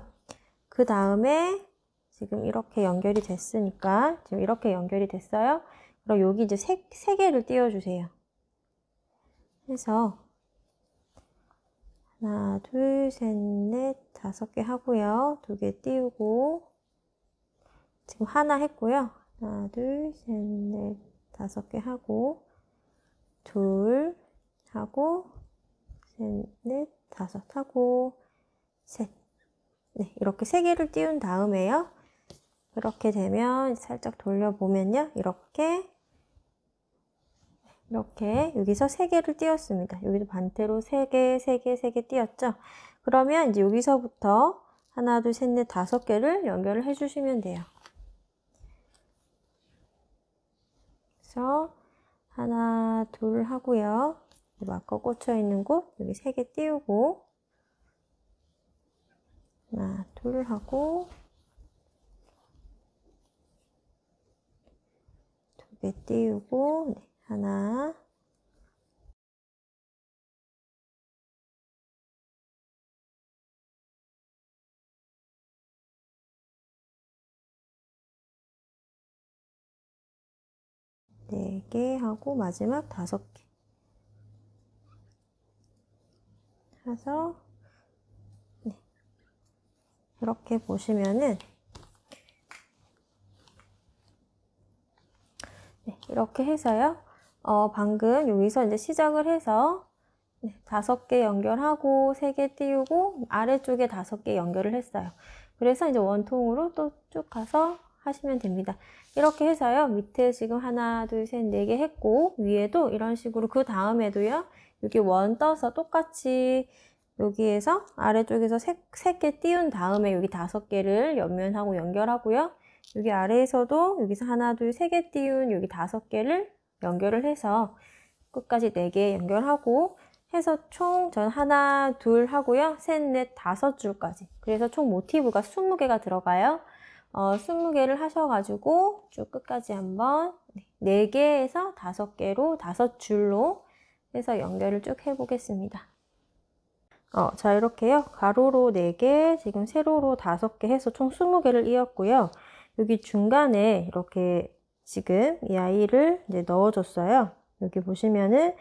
그 다음에 지금 이렇게 연결이 됐으니까 지금 이렇게 연결이 됐어요. 그럼 여기 이제 세, 세 개를 띄워주세요. 해서 하나, 둘, 셋, 넷, 다섯 개 하고요. 두 개 띄우고 지금 하나 했고요. 하나, 둘, 셋, 넷, 다섯 개 하고, 둘 하고, 셋, 넷, 다섯 하고, 셋. 네, 이렇게 세 개를 띄운 다음에요. 그렇게 되면 살짝 돌려보면요. 이렇게 이렇게 여기서 세개를 띄웠습니다. 여기도 반대로 세개세개세 개띄웠죠 그러면 이제 여기서부터 하나, 둘, 셋, 넷, 다섯 개를 연결을 해주시면 돼요. 해서 하나, 둘 하고요. 그리고 아까 꽂혀있는 곳 여기 세 개 띄우고 하나, 둘 하고 두 개 띄우고 네, 하나, 네개 하고 마지막 다섯 개 해서 네. 이렇게 보시면은 네, 이렇게 해서요. 어, 방금 여기서 이제 시작을 해서 네, 다섯 개 연결하고 세 개 띄우고 아래쪽에 다섯 개 연결을 했어요. 그래서 이제 원통으로 또 쭉 가서 하시면 됩니다. 이렇게 해서요. 밑에 지금 하나, 둘, 셋, 네 개 했고 위에도 이런 식으로 그 다음에도요. 여기 원 떠서 똑같이 여기에서 아래쪽에서 세개 띄운 다음에 여기 다섯 개를 옆면하고 연결하고요. 여기 아래에서도 여기서 하나, 둘, 세 개 띄운 여기 다섯 개를 연결을 해서 끝까지 네 개 연결하고 해서 총 전 하나, 둘 하고요. 셋, 넷, 다섯 줄까지. 그래서 총 모티브가 20개가 들어가요. 어, 20개를 하셔가지고 쭉 끝까지 한번 4개에서 5개로 5줄로 해서 연결을 쭉 해보겠습니다. 어, 자 이렇게요. 가로로 4개, 지금 세로로 5개 해서 총 20개를 이었고요. 여기 중간에 이렇게 지금 이 아이를 이제 넣어줬어요. 여기 보시면은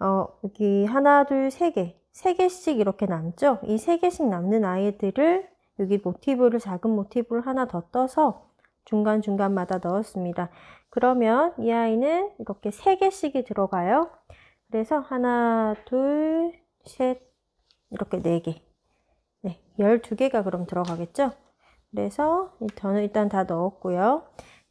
어, 여기 하나, 둘, 세개세 개씩 이렇게 남죠. 이 세 개씩 남는 아이들을 여기 모티브를 작은 모티브를 하나 더 떠서 중간중간마다 넣었습니다. 그러면 이 아이는 이렇게 3개씩이 들어가요. 그래서 하나, 둘, 셋, 이렇게 4개. 네, 12개가 그럼 들어가겠죠? 그래서 저는 일단 다 넣었고요.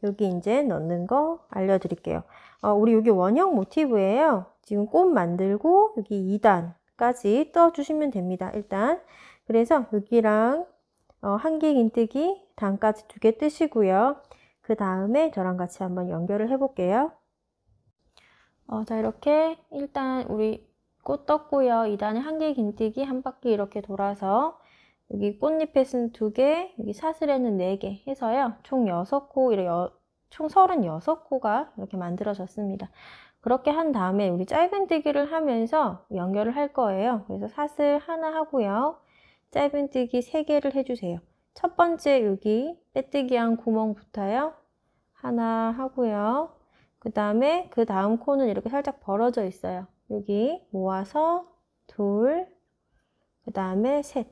여기 이제 넣는 거 알려드릴게요. 어, 우리 여기 원형 모티브예요. 지금 꽃 만들고 여기 2단까지 떠주시면 됩니다. 일단 그래서 여기랑 어, 한길 인뜨기 단까지 두 개 뜨시고요. 그 다음에 저랑 같이 한번 연결을 해볼게요. 어, 자 이렇게 일단 우리 꽃 떴고요. 2단에 한길 긴뜨기 한 바퀴 이렇게 돌아서 여기 꽃잎에는 2개, 여기 사슬에는 4개 해서요. 총 6코, 총 36코가 이렇게 만들어졌습니다. 그렇게 한 다음에 우리 짧은 뜨기를 하면서 연결을 할 거예요. 그래서 사슬 하나 하고요. 짧은뜨기 3개를 해주세요. 첫 번째 여기 빼뜨기한 구멍부터요. 하나 하고요. 그 다음에 그 다음 코는 이렇게 살짝 벌어져 있어요. 여기 모아서 둘, 그 다음에 셋.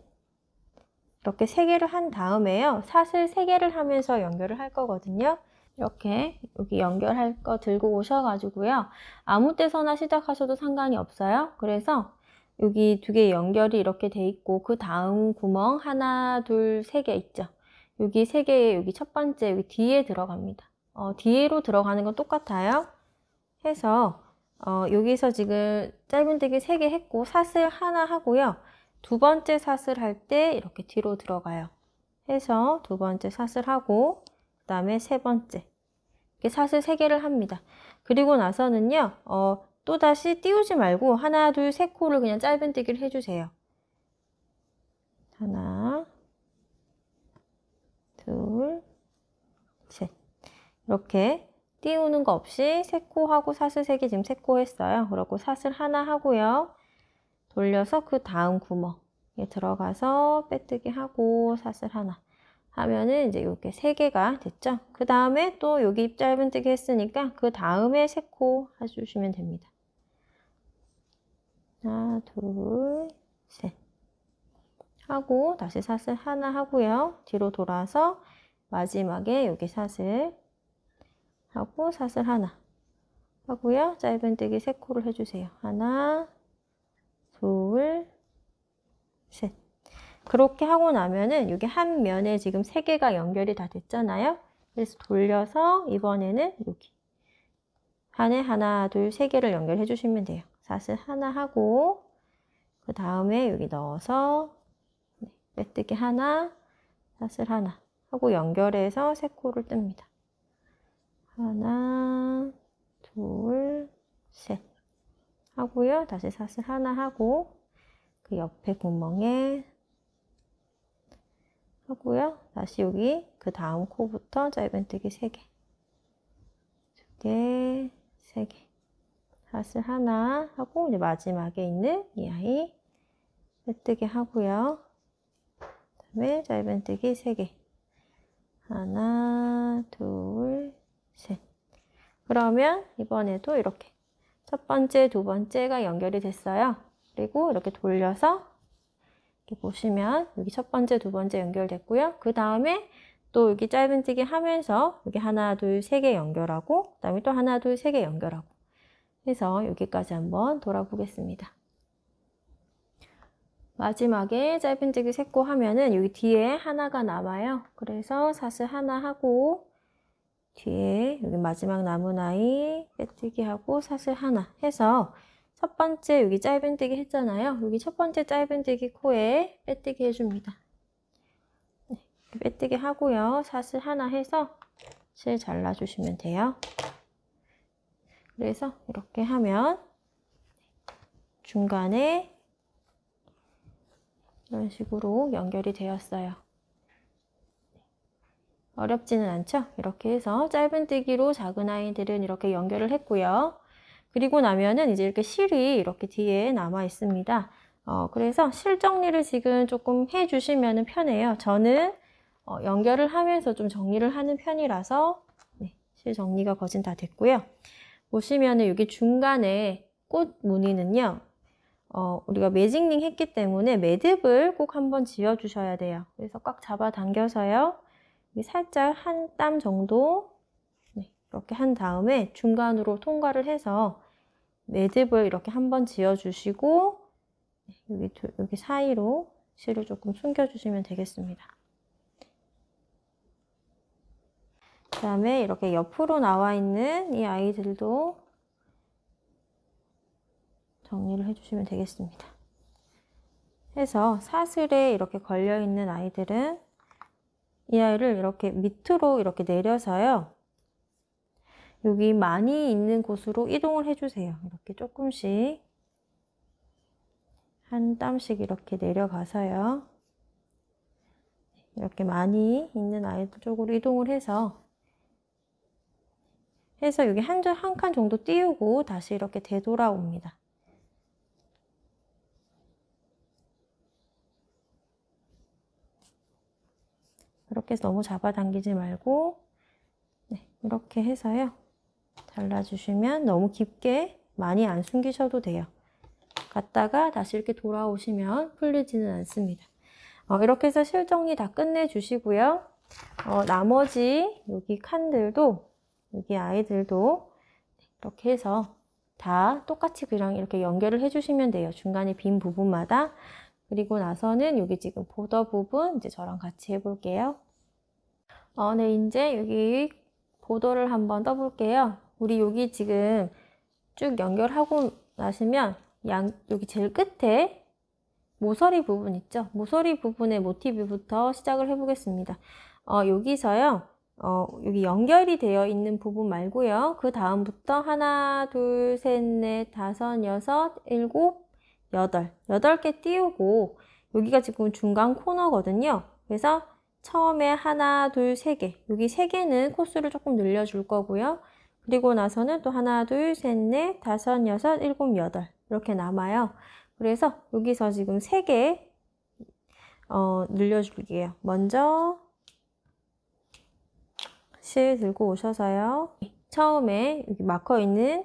이렇게 3개를 한 다음에요. 사슬 3개를 하면서 연결을 할 거거든요. 이렇게 여기 연결할 거 들고 오셔가지고요. 아무 때서나 시작하셔도 상관이 없어요. 그래서 여기 두 개 연결이 이렇게 돼 있고 그 다음 구멍 하나 둘 세 개 있죠 여기 세개의 여기 첫 번째 여기 뒤에 들어갑니다 어, 뒤로 들어가는 건 똑같아요 해서 어, 여기서 지금 짧은데기세 개 했고 사슬 하나 하고요 두 번째 사슬 할 때 이렇게 뒤로 들어가요 해서 두 번째 사슬 하고 그 다음에 세 번째 이렇게 사슬 세 개를 합니다 그리고 나서는요 어, 또다시 띄우지 말고 하나, 둘, 세 코를 그냥 짧은뜨기를 해주세요. 하나, 둘, 셋. 이렇게 띄우는 거 없이 세 코하고 사슬 세 개 지금 세 코 했어요. 그리고 사슬 하나 하고요. 돌려서 그 다음 구멍에 들어가서 빼뜨기 하고 사슬 하나 하면은 이제 이렇게 세 개가 됐죠. 그 다음에 또 여기 짧은뜨기 했으니까 그 다음에 세 코 해주시면 됩니다. 하나, 둘, 셋. 하고 다시 사슬 하나 하고요. 뒤로 돌아서 마지막에 여기 사슬 하고 사슬 하나 하고요. 짧은뜨기 3코를 해주세요. 하나, 둘, 셋. 그렇게 하고 나면은 여기 한 면에 지금 3개가 연결이 다 됐잖아요. 그래서 돌려서 이번에는 여기 안에 하나, 둘, 세 개를 연결해 주시면 돼요. 사슬 하나 하고 그 다음에 여기 넣어서 네, 빼뜨기 하나, 사슬 하나 하고 연결해서 세 코를 뜹니다. 하나, 둘, 셋 하고요. 다시 사슬 하나 하고 그 옆에 구멍에 하고요. 다시 여기 그 다음 코부터 짧은 뜨기 3개 2개, 3개 사슬 하나 하고 이제 마지막에 있는 이 아이 빼뜨기 하고요. 그다음에 짧은뜨기 3개. 하나, 둘, 셋. 그러면 이번에도 이렇게 첫 번째, 두 번째가 연결이 됐어요. 그리고 이렇게 돌려서 이렇게 보시면 여기 첫 번째, 두 번째 연결됐고요. 그 다음에 또 여기 짧은뜨기 하면서 여기 하나, 둘, 세 개 연결하고 그 다음에 또 하나, 둘, 세 개 연결하고 해서 여기까지 한번 돌아보겠습니다. 마지막에 짧은뜨기 3코 하면은 여기 뒤에 하나가 남아요. 그래서 사슬 하나 하고 뒤에 여기 마지막 남은 아이 빼뜨기 하고 사슬 하나 해서 첫 번째 여기 짧은뜨기 했잖아요. 여기 첫 번째 짧은뜨기 코에 빼뜨기 해줍니다. 네, 빼뜨기 하고요. 사슬 하나 해서 실 잘라주시면 돼요. 그래서 이렇게 하면 중간에 이런 식으로 연결이 되었어요. 어렵지는 않죠? 이렇게 해서 짧은뜨기로 작은 아이들은 이렇게 연결을 했고요. 그리고 나면은 이제 이렇게 실이 이렇게 뒤에 남아 있습니다. 어, 그래서 실 정리를 지금 조금 해주시면 편해요. 저는 어, 연결을 하면서 좀 정리를 하는 편이라서 네, 실 정리가 거진 다 됐고요. 보시면은 여기 중간에 꽃 무늬는요. 어, 우리가 매직링 했기 때문에 매듭을 꼭 한번 지어 주셔야 돼요. 그래서 꽉 잡아 당겨서요. 살짝 한 땀 정도 네, 이렇게 한 다음에 중간으로 통과를 해서 매듭을 이렇게 한번 지어 주시고 네, 여기, 여기 사이로 실을 조금 숨겨 주시면 되겠습니다. 그 다음에 이렇게 옆으로 나와 있는 이 아이들도 정리를 해주시면 되겠습니다. 해서 사슬에 이렇게 걸려있는 아이들은 이 아이를 이렇게 밑으로 이렇게 내려서요. 여기 많이 있는 곳으로 이동을 해주세요. 이렇게 조금씩 한 땀씩 이렇게 내려가서요. 이렇게 많이 있는 아이들 쪽으로 이동을 해서 해서 여기 한줄한칸 정도 띄우고 다시 이렇게 되돌아옵니다. 이렇게 해서 너무 잡아당기지 말고 네, 이렇게 해서요. 잘라주시면 너무 깊게 많이 안 숨기셔도 돼요. 갔다가 다시 이렇게 돌아오시면 풀리지는 않습니다. 어, 이렇게 해서 실정리 다 끝내주시고요. 어, 나머지 여기 칸들도 여기 아이들도 이렇게 해서 다 똑같이 그냥 이렇게 연결을 해주시면 돼요. 중간에 빈 부분마다. 그리고 나서는 여기 지금 보더 부분 이제 저랑 같이 해볼게요. 어, 네, 이제 여기 보더를 한번 떠볼게요. 우리 여기 지금 쭉 연결하고 나시면 양, 여기 제일 끝에 모서리 부분 있죠? 모서리 부분의 모티브부터 시작을 해보겠습니다. 어, 여기서요. 어, 여기 연결이 되어 있는 부분 말고요. 그 다음부터 하나, 둘, 셋, 넷, 다섯, 여섯, 일곱, 여덟, 여덟 개 띄우고 여기가 지금 중간 코너거든요. 그래서 처음에 하나, 둘, 세 개. 여기 세 개는 코스를 조금 늘려줄 거고요. 그리고 나서는 또 하나, 둘, 셋, 넷, 다섯, 여섯, 일곱, 여덟 이렇게 남아요. 그래서 여기서 지금 세개 어, 늘려줄게요. 먼저 스케 들고 오셔서요. 처음에 여기 마커 있는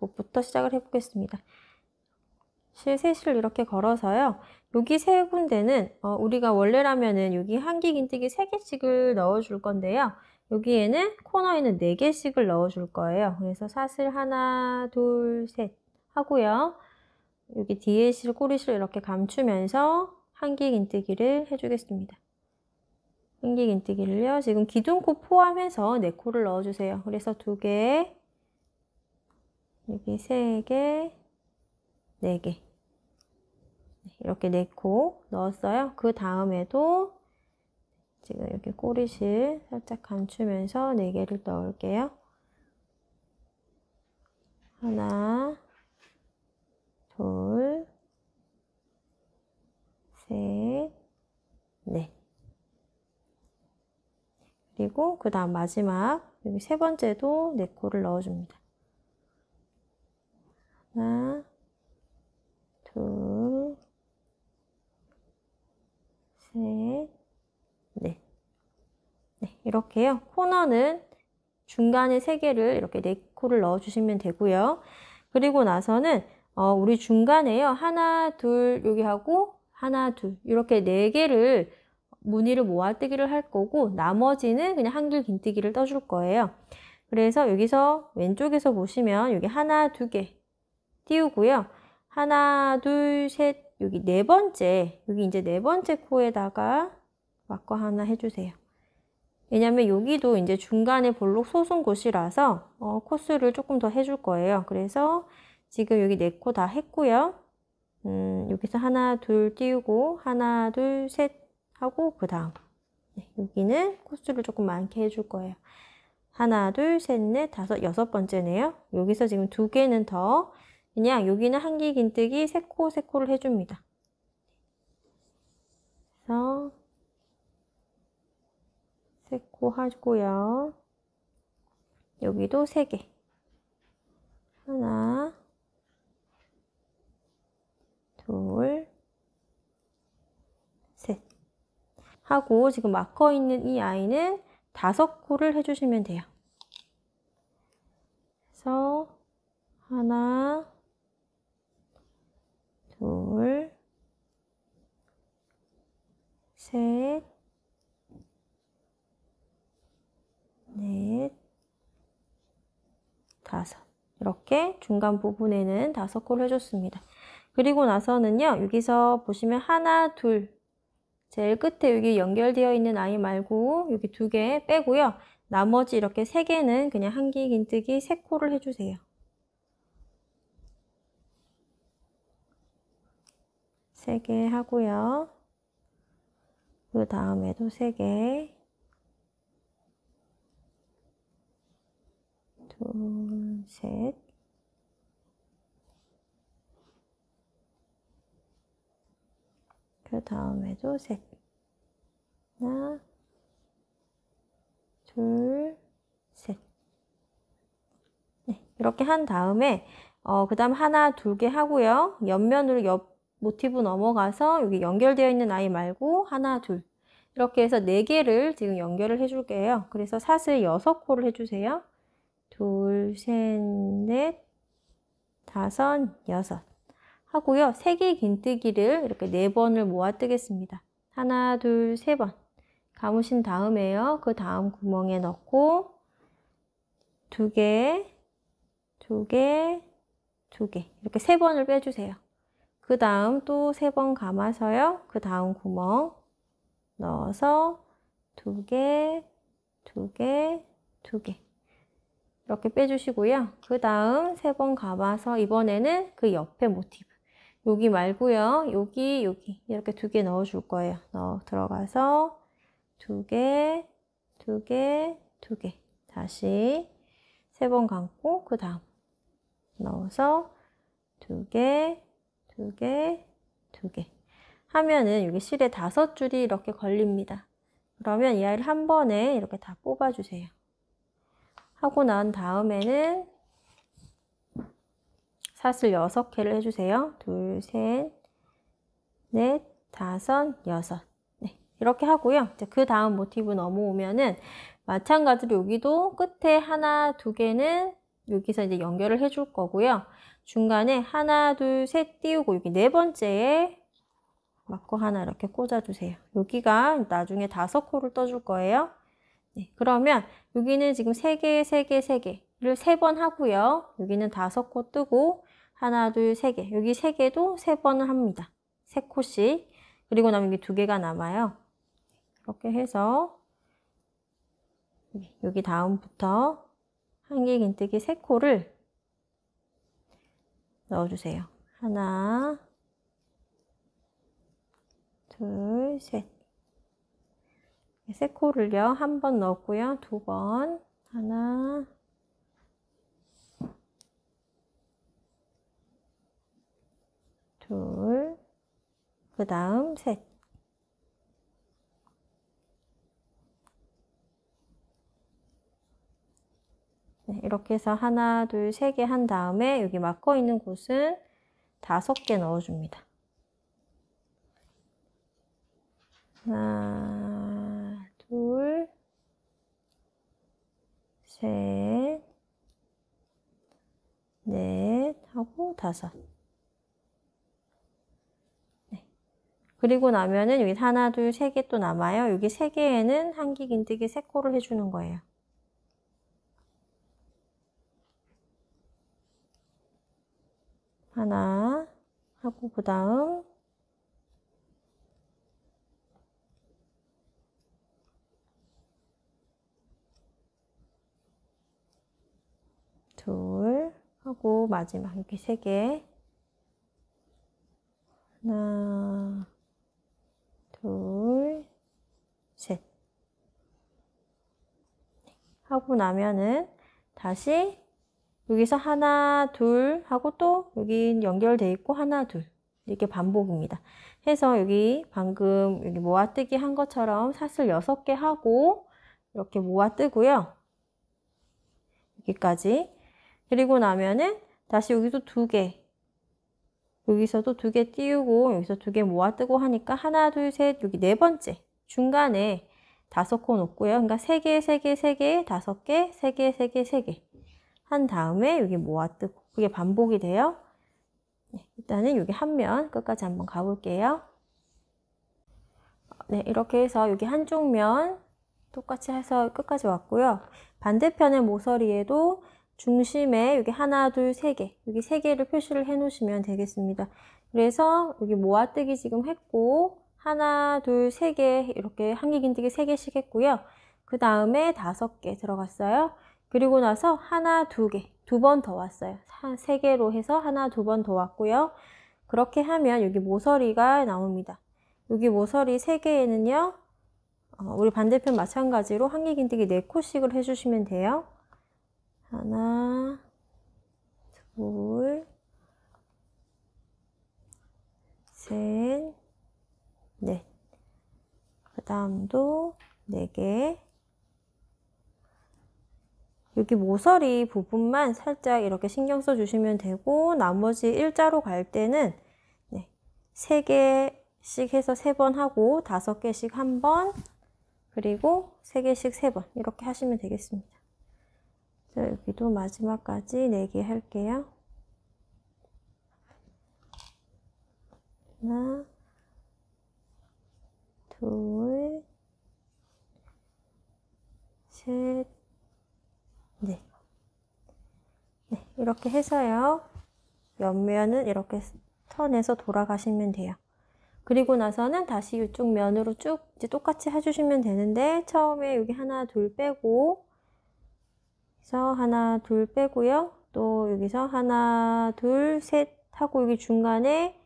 곳부터 시작을 해보겠습니다. 실 셋을 이렇게 걸어서요. 여기 세 군데는 어, 우리가 원래라면은 여기 한기 긴뜨기 세 개씩을 넣어줄 건데요. 여기에는 코너에는 네 개씩을 넣어줄 거예요. 그래서 사슬 하나, 둘, 셋 하고요. 여기 뒤에 실, 꼬리실 이렇게 감추면서 한기 긴뜨기를 해주겠습니다. 인기긴뜨기를요. 지금 기둥코 포함해서 4코를 넣어주세요. 그래서 2개, 여기 3개, 4개 이렇게 4코 넣었어요. 그 다음에도 지금 이렇게 꼬리실 살짝 감추면서 4개를 넣을게요. 하나, 둘, 셋, 넷. 그리고 그 다음 마지막 여기 세 번째도 네 코를 넣어줍니다. 하나, 둘, 셋, 넷. 네, 이렇게요. 코너는 중간에 세 개를 이렇게 네 코를 넣어주시면 되고요. 그리고 나서는 어, 우리 중간에요. 하나, 둘, 여기 하고 하나, 둘 이렇게 네 개를 무늬를 모아 뜨기를 할 거고 나머지는 그냥 한길 긴뜨기를 떠줄 거예요. 그래서 여기서 왼쪽에서 보시면 여기 하나, 두 개 띄우고요. 하나, 둘, 셋, 여기 네 번째, 여기 이제 네 번째 코에다가 마커 하나 해주세요. 왜냐면 여기도 이제 중간에 볼록 솟은 곳이라서 어, 코스를 조금 더 해줄 거예요. 그래서 지금 여기 네 코 다 했고요. 음, 여기서 하나, 둘 띄우고 하나, 둘, 셋 하고 그 다음 네, 여기는 코스를 조금 많게 해줄 거예요. 하나, 둘, 셋, 넷, 다섯, 여섯 번째네요. 여기서 지금 두 개는 더 그냥 여기는 한기 긴뜨기 세 코, 세 코를 해줍니다. 그래서 세 코 하고요. 여기도 세 개. 하나, 둘, 하고 지금 막혀 있는 이 아이는 다섯 코를 해주시면 돼요. 그래서 하나, 둘, 셋, 넷, 다섯. 이렇게 중간 부분에는 다섯 코를 해줬습니다. 그리고 나서는요, 여기서 보시면 하나, 둘, 제일 끝에 여기 연결되어 있는 아이 말고 여기 두 개 빼고요. 나머지 이렇게 세 개는 그냥 한기 긴뜨기 세 코를 해주세요. 세 개 하고요. 그 다음에도 세 개. 둘, 셋. 그 다음에도 셋 하나 둘셋 네, 이렇게 한 다음에 어, 그 다음 하나 둘 개 하고요 옆면으로 옆 모티브 넘어가서 여기 연결되어 있는 아이 말고 하나 둘 이렇게 해서 네개를 지금 연결을 해줄게요 그래서 사슬 여섯 코를 해주세요 둘, 셋, 넷, 다섯, 여섯 하고요. 3개 긴뜨기를 이렇게 4번을 모아 뜨겠습니다. 하나, 둘, 세 번. 감으신 다음에요. 그 다음 구멍에 넣고 두 개, 두 개, 두 개. 이렇게 세 번을 빼주세요. 그 다음 또 세 번 감아서요. 그 다음 구멍 넣어서 두 개, 두 개, 두 개. 이렇게 빼주시고요. 그 다음 세 번 감아서 이번에는 그 옆에 모티브. 여기 말고요. 여기, 여기 이렇게 두 개 넣어줄 거예요. 넣어 들어가서 두 개, 두 개, 두 개. 다시 세 번 감고 그 다음 넣어서 두 개, 두 개, 두 개. 하면은 여기 실에 다섯 줄이 이렇게 걸립니다. 그러면 이 아이를 한 번에 이렇게 다 뽑아주세요. 하고 난 다음에는 사슬 6개를 해주세요. 둘, 셋, 넷, 다섯, 여섯. 네, 이렇게 하고요. 그 다음 모티브 넘어오면은 마찬가지로 여기도 끝에 하나, 두 개는 여기서 이제 연결을 해줄 거고요. 중간에 하나, 둘, 셋 띄우고 여기 네 번째에 막고 하나 이렇게 꽂아주세요. 여기가 나중에 다섯 코를 떠줄 거예요. 네, 그러면 여기는 지금 세개세개세개를세 번 하고요. 여기는 다섯 코 뜨고 하나, 둘, 세 개. 여기 세 개도 세 번을 합니다. 세 코씩. 그리고 나면 여기 두 개가 남아요. 이렇게 해서 여기 다음부터 한개 긴뜨기 세 코를 넣어주세요. 하나, 둘, 셋. 세 코를요. 한 번 넣었고요. 두 번. 하나, 둘, 그 다음 셋. 네, 이렇게 해서 하나, 둘, 세 개 한 다음에 여기 막고 있는 곳은 다섯 개 넣어줍니다. 하나, 둘, 셋, 넷 하고 다섯. 그리고 나면은 여기 하나, 둘, 세 개 또 남아요. 여기 세 개에는 한기, 긴뜨기, 세코를 해주는 거예요. 하나 하고 그 다음 둘 하고 마지막 이렇게 세개 하나 둘, 셋. 하고 나면은 다시 여기서 하나, 둘 하고 또 여기 연결돼 있고 하나, 둘 이렇게 반복입니다. 해서 여기 방금 여기 모아뜨기 한 것처럼 사슬 6개 하고 이렇게 모아뜨고요. 여기까지 그리고 나면은 다시 여기도 두개 여기서도 두 개 띄우고 여기서 두 개 모아 뜨고 하니까 하나 둘셋 여기 네 번째 중간에 다섯 코 놓고요. 그러니까 세 개, 세 개, 세 개, 다섯 개, 세 개, 세 개, 세 개. 한 다음에 여기 모아 뜨고 그게 반복이 돼요. 네, 일단은 여기 한 면 끝까지 한번 가볼게요. 아, 네, 이렇게 해서 여기 한쪽 면 똑같이 해서 끝까지 왔고요. 반대편의 모서리에도 중심에 여기 하나, 둘, 세 개, 여기 세 개를 표시를 해 놓으시면 되겠습니다. 그래서 여기 모아뜨기 지금 했고 하나, 둘, 세 개 이렇게 한개긴뜨기세 개씩 했고요. 그 다음에 다섯 개 들어갔어요. 그리고 나서 하나, 두 개, 두 번 더 왔어요. 세 개로 해서 하나, 두 번 더 왔고요. 그렇게 하면 여기 모서리가 나옵니다. 여기 모서리 세 개에는요. 어, 우리 반대편 마찬가지로 한개긴뜨기네코씩을 해주시면 돼요. 하나, 둘, 셋, 넷. 그 다음도 네 개. 여기 모서리 부분만 살짝 이렇게 신경 써 주시면 되고 나머지 일자로 갈 때는 네, 3개씩 해서 3번 하고 5개씩 1번 그리고 3개씩 3번 이렇게 하시면 되겠습니다. 여기도 마지막까지 4개 할게요. 하나, 둘, 셋, 넷. 네, 이렇게 해서요. 옆면은 이렇게 턴에서 돌아가시면 돼요. 그리고 나서는 다시 이쪽 면으로 쭉 이제 똑같이 해주시면 되는데 처음에 여기 하나 둘 빼고 그래서 하나 둘 빼고요 또 여기서 하나 둘 셋 하고 여기 중간에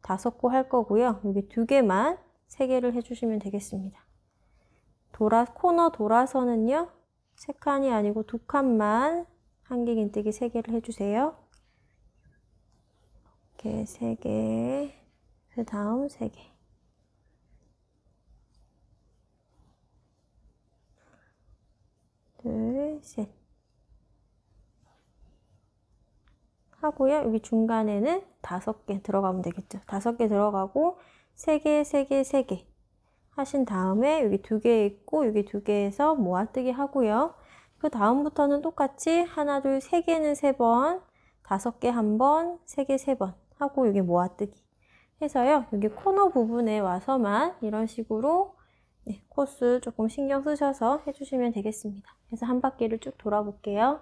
다섯 코 할 거고요 여기 두 개만 세 개를 해주시면 되겠습니다 돌아 코너 돌아서는요 세 칸이 아니고 두 칸만 한개 긴뜨기 세 개를 해주세요 이렇게 세개그 다음 세개 둘, 셋. 하고요. 여기 중간에는 다섯 개 들어가면 되겠죠. 다섯 개 들어가고 세 개, 세 개, 세 개 하신 다음에 여기 두 개 있고 여기 두 개에서 모아뜨기 하고요. 그 다음부터는 똑같이 하나, 둘, 세 개는 세 번, 다섯 개 한 번, 세 개 세 번 하고 여기 모아뜨기 해서요. 여기 코너 부분에 와서만 이런 식으로 네, 코스 조금 신경 쓰셔서 해주시면 되겠습니다. 그래서 한 바퀴를 쭉 돌아볼게요.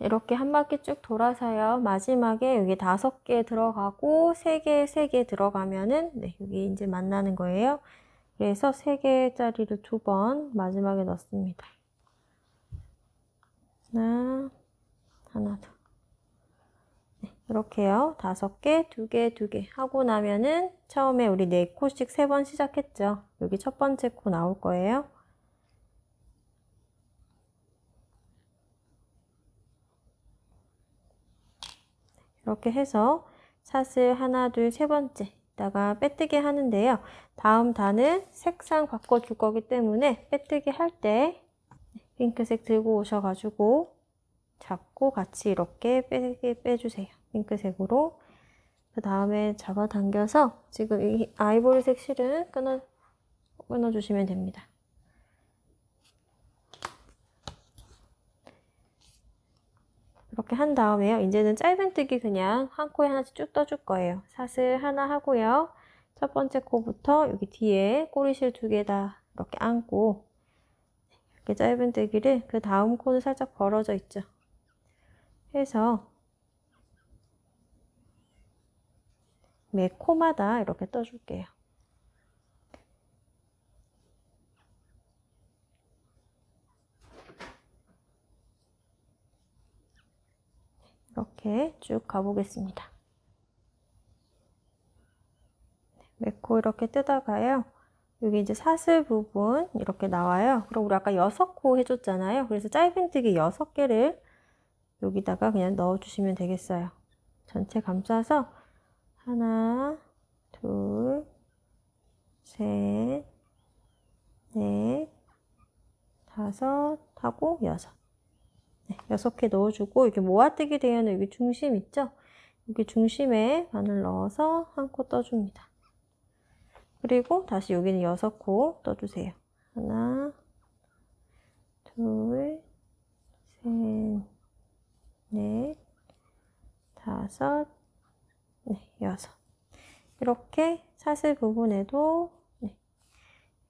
이렇게 한 바퀴 쭉 돌아서요. 마지막에 여기 다섯 개 들어가고 세 개, 세 개 들어가면은 네, 여기 이제 만나는 거예요. 그래서 세 개짜리를 두번 마지막에 넣습니다. 하나, 하나 둘. 네, 이렇게요. 다섯 개, 두 개, 두 개 하고 나면은 처음에 우리 네 코씩 세 번 시작했죠. 여기 첫 번째 코 나올 거예요. 이렇게 해서 샷을 하나, 둘, 세 번째 다가 빼뜨기 하는데요. 다음 단은 색상 바꿔줄 거기 때문에 빼뜨기 할 때 핑크색 들고 오셔가지고 잡고 같이 이렇게 빼, 빼주세요. 핑크색으로. 그 다음에 잡아당겨서 지금 이 아이보리색 실은 끊어, 끊어주시면 됩니다. 이렇게 한 다음에요. 이제는 짧은뜨기 그냥 한 코에 하나씩 쭉 떠줄 거예요. 사슬 하나 하고요. 첫 번째 코부터 여기 뒤에 꼬리실 두 개 다 이렇게 안고 이렇게 짧은뜨기를 그 다음 코는 살짝 벌어져 있죠. 해서 매 코마다 이렇게 떠줄게요. 이렇게 쭉 가보겠습니다. 메코 이렇게 뜨다가요. 여기 이제 사슬 부분 이렇게 나와요. 그럼 우리 아까 6코 해줬잖아요. 그래서 짧은뜨기 6개를 여기다가 그냥 넣어주시면 되겠어요. 전체 감싸서 하나, 둘, 셋, 넷, 다섯 하고 여섯 6개 넣어주고 이게 모아뜨기 되어는 여기 중심 있죠? 여기 중심에 바늘 넣어서 한 코 떠줍니다. 그리고 다시 여기는 6코 떠주세요. 하나, 둘, 셋, 넷, 다섯, 네, 여섯. 이렇게 사슬 부분에도 네,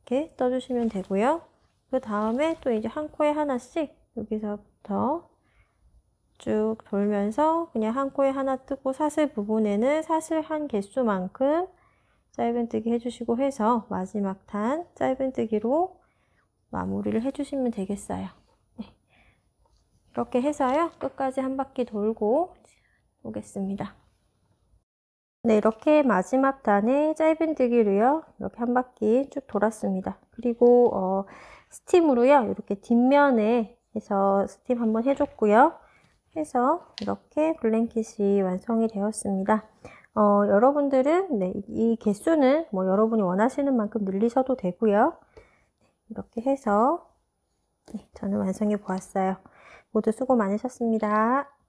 이렇게 떠주시면 되고요. 그 다음에 또 이제 한 코에 하나씩 여기서 더쭉 돌면서 그냥 한 코에 하나 뜨고 사슬 부분에는 사슬 한 개수만큼 짧은뜨기 해주시고 해서 마지막 단 짧은뜨기로 마무리를 해주시면 되겠어요. 네. 이렇게 해서요. 끝까지 한 바퀴 돌고 오겠습니다. 네, 이렇게 마지막 단에 짧은뜨기로요. 이렇게 한 바퀴 쭉 돌았습니다. 그리고 어, 스팀으로요. 이렇게 뒷면에 해서 스팁 한번 해줬고요. 해서 이렇게 블랭킷이 완성이 되었습니다. 어, 여러분들은 네, 이 개수는 뭐 여러분이 원하시는 만큼 늘리셔도 되고요. 이렇게 해서 네, 저는 완성해 보았어요. 모두 수고 많으셨습니다.